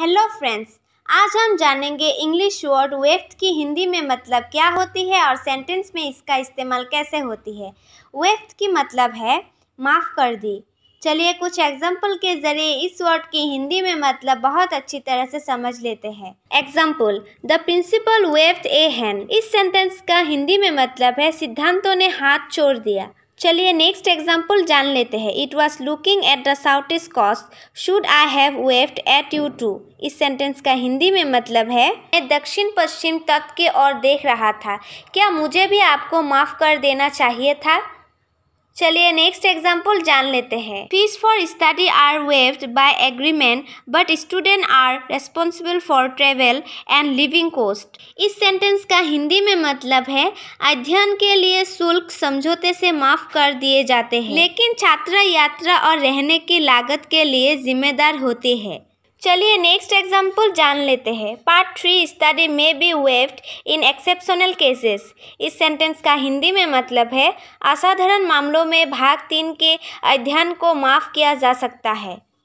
hello friends आज हम जानेंगे इंग्लिश वर्ड वेफ्थ की हिंदी में मतलब क्या होती है और सेंटेंस में इसका इस्तेमाल कैसे होती है वेफ्थ की मतलब है माफ़ कर दी चलिए कुछ एग्जाम्पल के जरिए इस वर्ड की हिंदी में मतलब बहुत अच्छी तरह से समझ लेते हैं example the principal waved a hand इस सेंटेंस का हिंदी में मतलब है सिद्धांतों ने हाथ छोड़ दिया चलिए नेक्स्ट एग्जाम्पल जान लेते हैं it was looking at the south is coast should I have waved at you too इस सेंटेंस का हिंदी में मतलब है मैं दक्षिण पश्चिम तट के ओर देख रहा था क्या मुझे भी आपको माफ़ कर देना चाहिए था चलिए नेक्स्ट एग्जाम्पल जान लेते हैं fees for study are waived by agreement but student are responsible for travel and living cost इस सेंटेंस का हिंदी में मतलब है अध्ययन के लिए शुल्क समझौते से माफ कर दिए जाते हैं लेकिन छात्र यात्रा और रहने की लागत के लिए जिम्मेदार होते हैं चलिए नेक्स्ट एग्जाम्पल जान लेते हैं part three study may be waived in exceptional cases इस सेंटेंस का हिंदी में मतलब है असाधारण मामलों में भाग तीन के अध्ययन को माफ़ किया जा सकता है